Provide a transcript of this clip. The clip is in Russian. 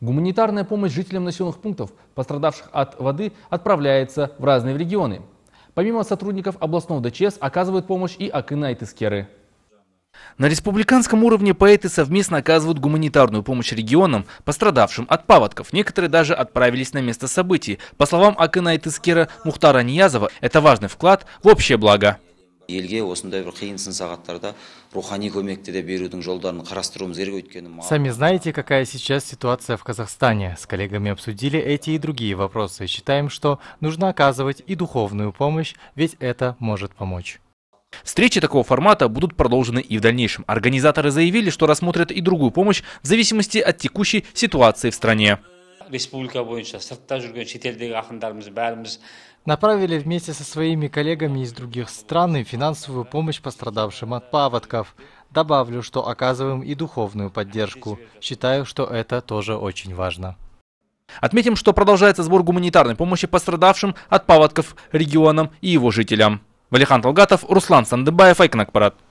Гуманитарная помощь жителям населенных пунктов, пострадавших от воды, отправляется в разные регионы. Помимо сотрудников областного ДЧС оказывают помощь и Акына и Тискеры. На республиканском уровне поэты совместно оказывают гуманитарную помощь регионам, пострадавшим от паводков. Некоторые даже отправились на место событий. По словам Акына и Тискера Мухтара Ниязова, это важный вклад в общее благо сами знаете какая сейчас ситуация в казахстане с коллегами обсудили эти и другие вопросы считаем что нужно оказывать и духовную помощь ведь это может помочь Встречи такого формата будут продолжены и в дальнейшем. Организаторы заявили, что рассмотрят и другую помощь в зависимости от текущей ситуации в стране республика бойынша сыртта жүрген шетелдегі ақындарымыз бәріміз направили вместе со своими коллегами из других стран и финансовую помощь пострадавшим от паводков. Добавлю, что оказываем и духовную поддержку. Считаю, что это тоже очень важно. Отметим, что продолжается сбор гуманитарной помощи пострадавшим от паводков регионам и его жителям. Валихан Талгатов, Руслан Сандыбаев, Айкнакпарат.